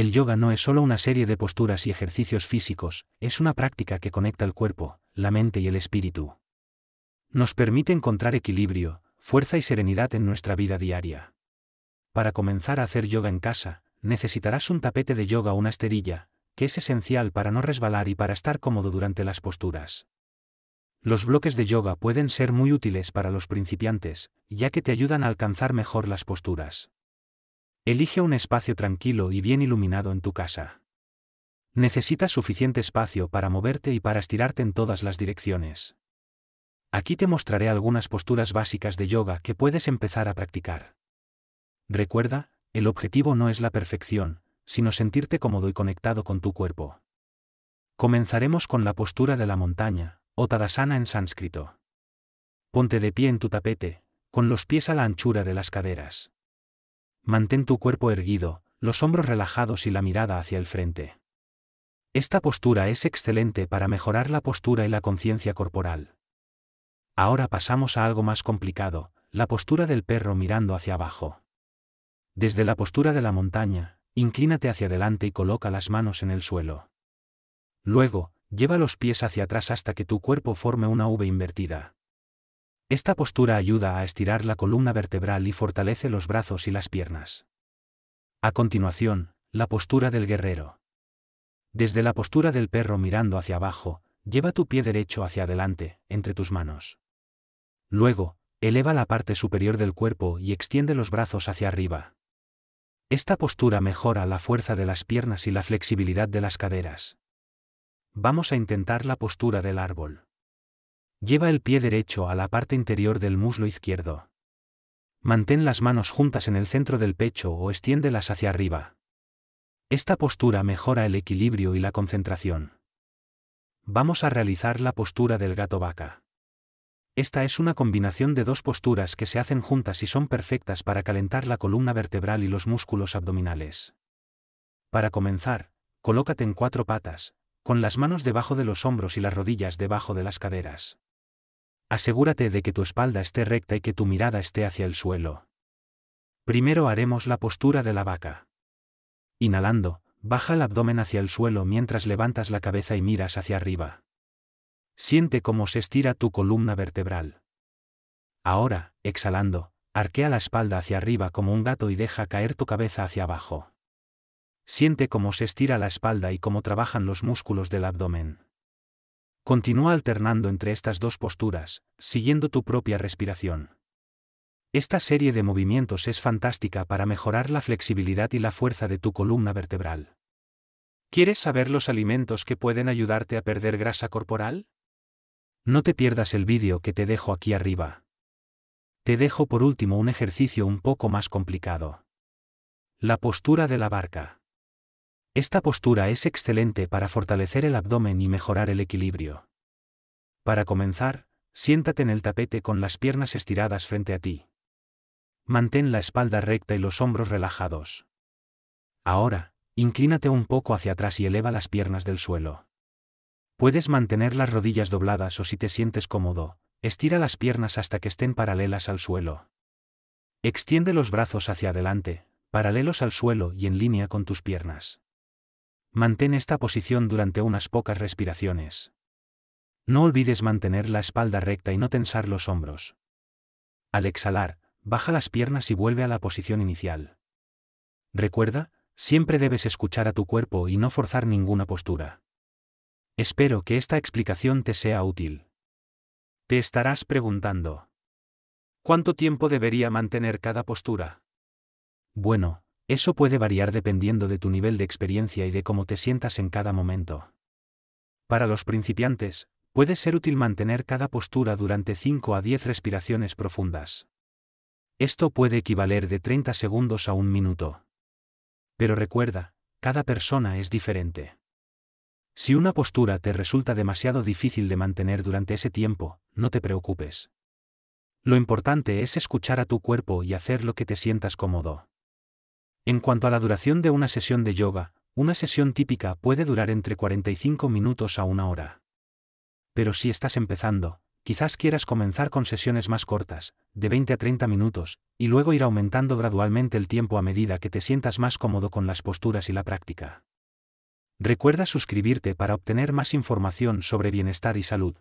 El yoga no es solo una serie de posturas y ejercicios físicos, es una práctica que conecta el cuerpo, la mente y el espíritu. Nos permite encontrar equilibrio, fuerza y serenidad en nuestra vida diaria. Para comenzar a hacer yoga en casa, necesitarás un tapete de yoga o una esterilla, que es esencial para no resbalar y para estar cómodo durante las posturas. Los bloques de yoga pueden ser muy útiles para los principiantes, ya que te ayudan a alcanzar mejor las posturas. Elige un espacio tranquilo y bien iluminado en tu casa. Necesitas suficiente espacio para moverte y para estirarte en todas las direcciones. Aquí te mostraré algunas posturas básicas de yoga que puedes empezar a practicar. Recuerda, el objetivo no es la perfección, sino sentirte cómodo y conectado con tu cuerpo. Comenzaremos con la postura de la montaña, o tadasana en sánscrito. Ponte de pie en tu tapete, con los pies a la anchura de las caderas. Mantén tu cuerpo erguido, los hombros relajados y la mirada hacia el frente. Esta postura es excelente para mejorar la postura y la conciencia corporal. Ahora pasamos a algo más complicado, la postura del perro mirando hacia abajo. Desde la postura de la montaña, inclínate hacia adelante y coloca las manos en el suelo. Luego, lleva los pies hacia atrás hasta que tu cuerpo forme una V invertida. Esta postura ayuda a estirar la columna vertebral y fortalece los brazos y las piernas. A continuación, la postura del guerrero. Desde la postura del perro mirando hacia abajo, lleva tu pie derecho hacia adelante, entre tus manos. Luego, eleva la parte superior del cuerpo y extiende los brazos hacia arriba. Esta postura mejora la fuerza de las piernas y la flexibilidad de las caderas. Vamos a intentar la postura del árbol. Lleva el pie derecho a la parte interior del muslo izquierdo. Mantén las manos juntas en el centro del pecho o extiéndelas hacia arriba. Esta postura mejora el equilibrio y la concentración. Vamos a realizar la postura del gato vaca. Esta es una combinación de dos posturas que se hacen juntas y son perfectas para calentar la columna vertebral y los músculos abdominales. Para comenzar, colócate en cuatro patas, con las manos debajo de los hombros y las rodillas debajo de las caderas asegúrate de que tu espalda esté recta y que tu mirada esté hacia el suelo. Primero haremos la postura de la vaca. Inhalando, baja el abdomen hacia el suelo mientras levantas la cabeza y miras hacia arriba. Siente cómo se estira tu columna vertebral. Ahora, exhalando, arquea la espalda hacia arriba como un gato y deja caer tu cabeza hacia abajo. Siente cómo se estira la espalda y cómo trabajan los músculos del abdomen. Continúa alternando entre estas dos posturas, siguiendo tu propia respiración. Esta serie de movimientos es fantástica para mejorar la flexibilidad y la fuerza de tu columna vertebral. ¿Quieres saber los alimentos que pueden ayudarte a perder grasa corporal? No te pierdas el vídeo que te dejo aquí arriba. Te dejo por último un ejercicio un poco más complicado. La postura de la barca. Esta postura es excelente para fortalecer el abdomen y mejorar el equilibrio. Para comenzar, siéntate en el tapete con las piernas estiradas frente a ti. Mantén la espalda recta y los hombros relajados. Ahora, inclínate un poco hacia atrás y eleva las piernas del suelo. Puedes mantener las rodillas dobladas o si te sientes cómodo, estira las piernas hasta que estén paralelas al suelo. Extiende los brazos hacia adelante, paralelos al suelo y en línea con tus piernas. Mantén esta posición durante unas pocas respiraciones. No olvides mantener la espalda recta y no tensar los hombros. Al exhalar, baja las piernas y vuelve a la posición inicial. Recuerda, siempre debes escuchar a tu cuerpo y no forzar ninguna postura. Espero que esta explicación te sea útil. Te estarás preguntando. ¿Cuánto tiempo debería mantener cada postura? Bueno, eso puede variar dependiendo de tu nivel de experiencia y de cómo te sientas en cada momento. Para los principiantes, puede ser útil mantener cada postura durante 5 a 10 respiraciones profundas. Esto puede equivaler de 30 segundos a un minuto. Pero recuerda, cada persona es diferente. Si una postura te resulta demasiado difícil de mantener durante ese tiempo, no te preocupes. Lo importante es escuchar a tu cuerpo y hacer lo que te sientas cómodo. En cuanto a la duración de una sesión de yoga, una sesión típica puede durar entre 45 minutos a una hora. Pero si estás empezando, quizás quieras comenzar con sesiones más cortas, de 20 a 30 minutos, y luego ir aumentando gradualmente el tiempo a medida que te sientas más cómodo con las posturas y la práctica. Recuerda suscribirte para obtener más información sobre bienestar y salud.